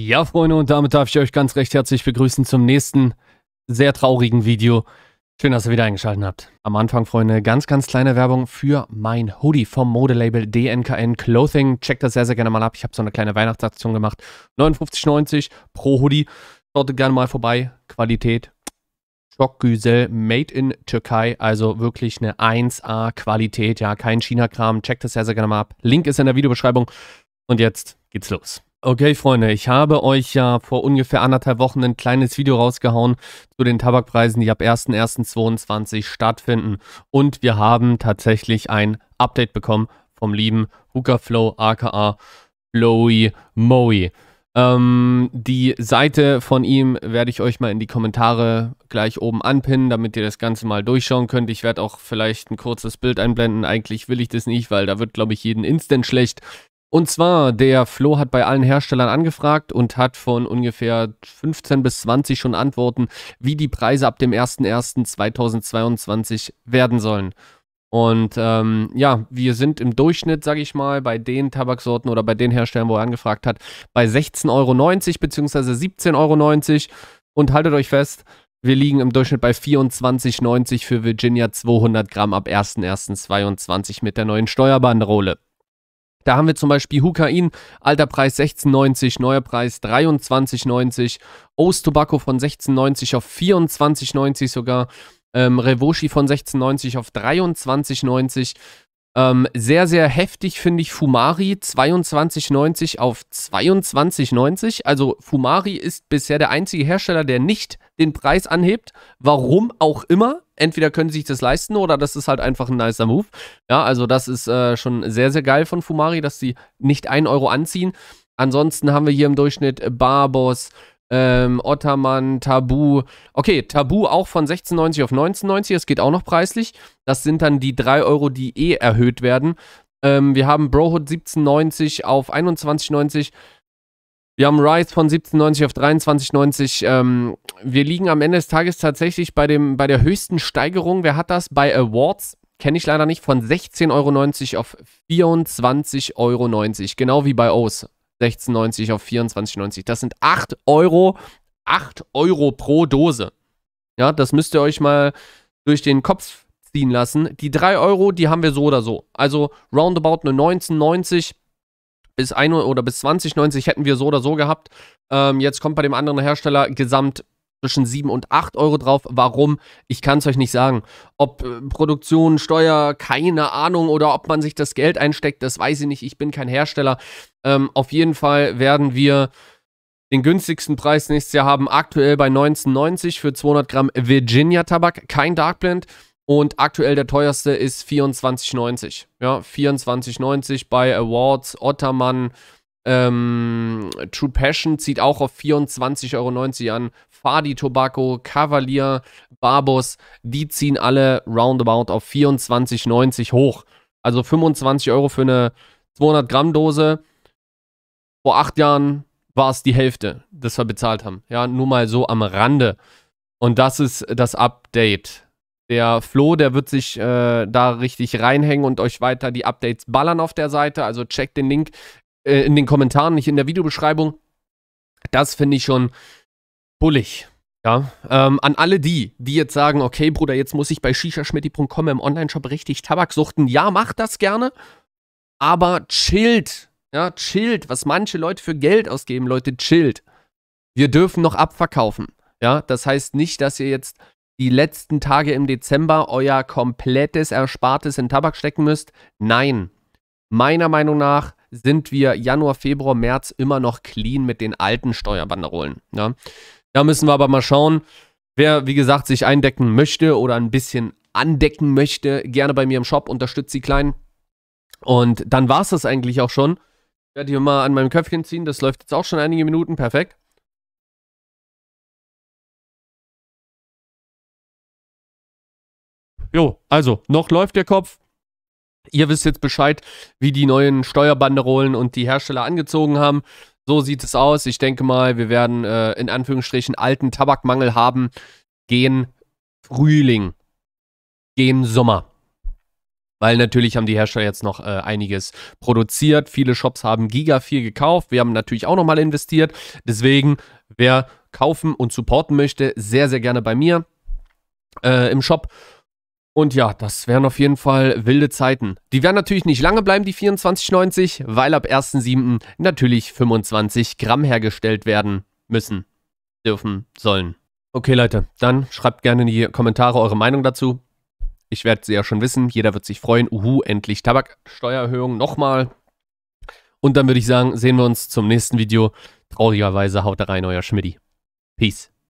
Ja, Freunde, und damit darf ich euch ganz recht herzlich begrüßen zum nächsten sehr traurigen Video. Schön, dass ihr wieder eingeschaltet habt. Am Anfang, Freunde, ganz, ganz kleine Werbung für mein Hoodie vom Modelabel DNKN Clothing. Checkt das sehr, sehr gerne mal ab. Ich habe so eine kleine Weihnachtsaktion gemacht. 59,90 pro Hoodie. Schaut gerne mal vorbei. Qualität. Schockgüsel, made in Türkei, also wirklich eine 1A-Qualität, ja, kein China-Kram. Checkt das sehr, sehr gerne mal ab. Link ist in der Videobeschreibung. Und jetzt geht's los. Okay, Freunde, ich habe euch ja vor ungefähr anderthalb Wochen ein kleines Video rausgehauen zu den Tabakpreisen, die ab 01.01.22 stattfinden. Und wir haben tatsächlich ein Update bekommen vom lieben Hooker Flow, aka Flowy Moe. Ähm, die Seite von ihm werde ich euch mal in die Kommentare gleich oben anpinnen, damit ihr das Ganze mal durchschauen könnt. Ich werde auch vielleicht ein kurzes Bild einblenden. Eigentlich will ich das nicht, weil da wird, glaube ich, jeden Instant schlecht. Und zwar, der Flo hat bei allen Herstellern angefragt und hat von ungefähr 15 bis 20 schon Antworten, wie die Preise ab dem 01.01.2022 werden sollen. Und ähm, ja, wir sind im Durchschnitt, sage ich mal, bei den Tabaksorten oder bei den Herstellern, wo er angefragt hat, bei 16,90 Euro bzw. 17,90 Euro. Und haltet euch fest, wir liegen im Durchschnitt bei 24,90 für Virginia 200 Gramm ab 01.01.22 mit der neuen Steuerbanderole. Da haben wir zum Beispiel Hukain, alter Preis 16,90, neuer Preis 23,90, Ost Tobacco von 16,90 auf 24,90 sogar, ähm, Revoshi von 16,90 auf 23,90 ähm, sehr, sehr heftig finde ich Fumari 22,90 auf 22,90. Also Fumari ist bisher der einzige Hersteller, der nicht den Preis anhebt. Warum auch immer. Entweder können sie sich das leisten oder das ist halt einfach ein nicer Move. Ja, also das ist äh, schon sehr, sehr geil von Fumari, dass sie nicht 1 Euro anziehen. Ansonsten haben wir hier im Durchschnitt Barbos, ähm, Ottermann, Tabu. Okay, Tabu auch von 16,90 auf 19,90. Das geht auch noch preislich. Das sind dann die 3 Euro, die eh erhöht werden. Ähm, wir haben Brohood 17,90 auf 21,90. Wir haben Rise von 17,90 auf 23,90. Ähm, wir liegen am Ende des Tages tatsächlich bei, dem, bei der höchsten Steigerung. Wer hat das? Bei Awards. Kenne ich leider nicht. Von 16,90 Euro auf 24,90 Euro. Genau wie bei O's. 16,90 auf 24,90. Das sind 8 Euro, 8 Euro pro Dose. Ja, das müsst ihr euch mal durch den Kopf ziehen lassen. Die 3 Euro, die haben wir so oder so. Also roundabout eine 19,90 bis 1 oder bis 20,90 hätten wir so oder so gehabt. Ähm, jetzt kommt bei dem anderen Hersteller gesamt zwischen 7 und 8 Euro drauf. Warum? Ich kann es euch nicht sagen. Ob äh, Produktion, Steuer, keine Ahnung oder ob man sich das Geld einsteckt, das weiß ich nicht. Ich bin kein Hersteller. Ähm, auf jeden Fall werden wir den günstigsten Preis nächstes Jahr haben. Aktuell bei 19,90 für 200 Gramm Virginia Tabak, kein Dark Blend. Und aktuell der teuerste ist 24,90. Ja, 24,90 bei Awards, Ottermann, ähm, True Passion zieht auch auf 24,90 Euro an. Fadi Tobacco, Cavalier, Barbos, die ziehen alle roundabout auf 24,90 hoch. Also 25 Euro für eine 200 Gramm Dose. Vor acht Jahren war es die Hälfte, das wir bezahlt haben. Ja, nur mal so am Rande. Und das ist das Update. Der Flo, der wird sich äh, da richtig reinhängen und euch weiter die Updates ballern auf der Seite. Also checkt den Link äh, in den Kommentaren, nicht in der Videobeschreibung. Das finde ich schon bullig. Ja, ähm, an alle die, die jetzt sagen, okay, Bruder, jetzt muss ich bei shishaschmitti.com im Onlineshop richtig Tabak suchten. Ja, macht das gerne, aber chillt. Ja, chillt, was manche Leute für Geld ausgeben, Leute, chillt. Wir dürfen noch abverkaufen. Ja, das heißt nicht, dass ihr jetzt die letzten Tage im Dezember euer komplettes Erspartes in Tabak stecken müsst. Nein. Meiner Meinung nach sind wir Januar, Februar, März immer noch clean mit den alten Steuerbanderolen. Ja? Ne? Da müssen wir aber mal schauen, wer, wie gesagt, sich eindecken möchte oder ein bisschen andecken möchte, gerne bei mir im Shop, unterstützt die Kleinen. Und dann war es das eigentlich auch schon. Ich werde hier mal an meinem Köpfchen ziehen, das läuft jetzt auch schon einige Minuten, perfekt. Jo, also, noch läuft der Kopf. Ihr wisst jetzt Bescheid, wie die neuen Steuerbanderolen und die Hersteller angezogen haben. So sieht es aus. Ich denke mal, wir werden äh, in Anführungsstrichen alten Tabakmangel haben. Gehen Frühling. Gehen Sommer. Weil natürlich haben die Hersteller jetzt noch äh, einiges produziert. Viele Shops haben giga viel gekauft. Wir haben natürlich auch nochmal investiert. Deswegen, wer kaufen und supporten möchte, sehr, sehr gerne bei mir äh, im Shop. Und ja, das wären auf jeden Fall wilde Zeiten. Die werden natürlich nicht lange bleiben, die 24,90, weil ab 1.7. natürlich 25 Gramm hergestellt werden müssen, dürfen, sollen. Okay, Leute, dann schreibt gerne in die Kommentare eure Meinung dazu. Ich werde sie ja schon wissen. Jeder wird sich freuen. Uhu, endlich Tabaksteuererhöhung nochmal. Und dann würde ich sagen, sehen wir uns zum nächsten Video. Traurigerweise haut rein, euer Schmidti. Peace.